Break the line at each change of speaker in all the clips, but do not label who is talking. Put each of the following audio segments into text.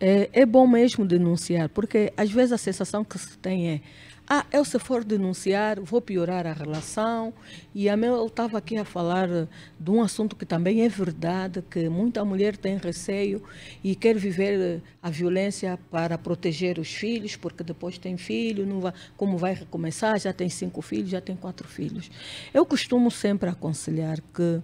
é, é bom mesmo denunciar, porque às vezes a sensação que se tem é ah, eu se for denunciar, vou piorar a relação. E a meu, eu estava aqui a falar de um assunto que também é verdade, que muita mulher tem receio e quer viver a violência para proteger os filhos, porque depois tem filho, não vai, como vai recomeçar? Já tem cinco filhos, já tem quatro filhos. Eu costumo sempre aconselhar que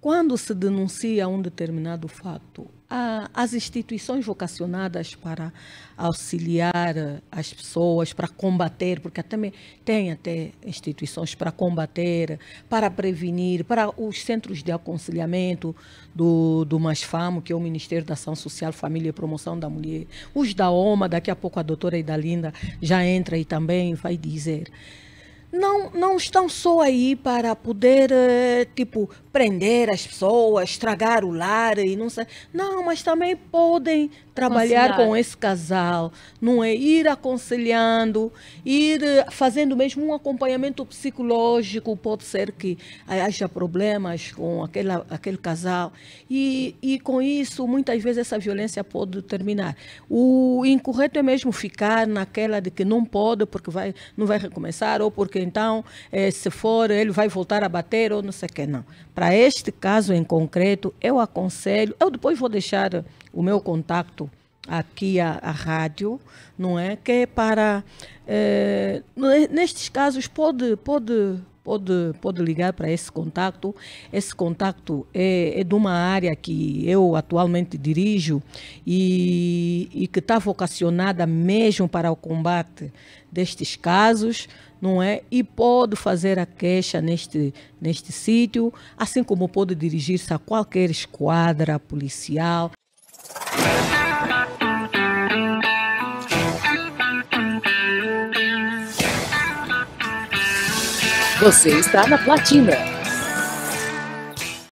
quando se denuncia um determinado fato, a, as instituições vocacionadas para auxiliar eh, as pessoas, para combater, porque também tem até instituições para combater, para prevenir, para os centros de aconselhamento do, do MASFAMO, que é o Ministério da Ação Social, Família e Promoção da Mulher, os da OMA, daqui a pouco a doutora Idalinda já entra e também vai dizer não, não estão só aí para poder, eh, tipo, prender as pessoas, estragar o lar e não sei. Não, mas também podem trabalhar Conciliar. com esse casal, não é? Ir aconselhando, ir eh, fazendo mesmo um acompanhamento psicológico, pode ser que haja problemas com aquela, aquele casal. E, e com isso, muitas vezes, essa violência pode terminar. O incorreto é mesmo ficar naquela de que não pode porque vai, não vai recomeçar ou porque porque então, eh, se for, ele vai voltar a bater ou não sei o que, não. Para este caso em concreto, eu aconselho, eu depois vou deixar o meu contato aqui à, rádio, não é? Que é para, eh, nestes casos, pode, pode pode, pode ligar para esse contato. Esse contato é, é, de uma área que eu atualmente dirijo e, e que está vocacionada mesmo para o combate destes casos, não é? E pode fazer a queixa neste, neste sítio, assim como pode dirigir-se a qualquer esquadra policial. Você está na Platina.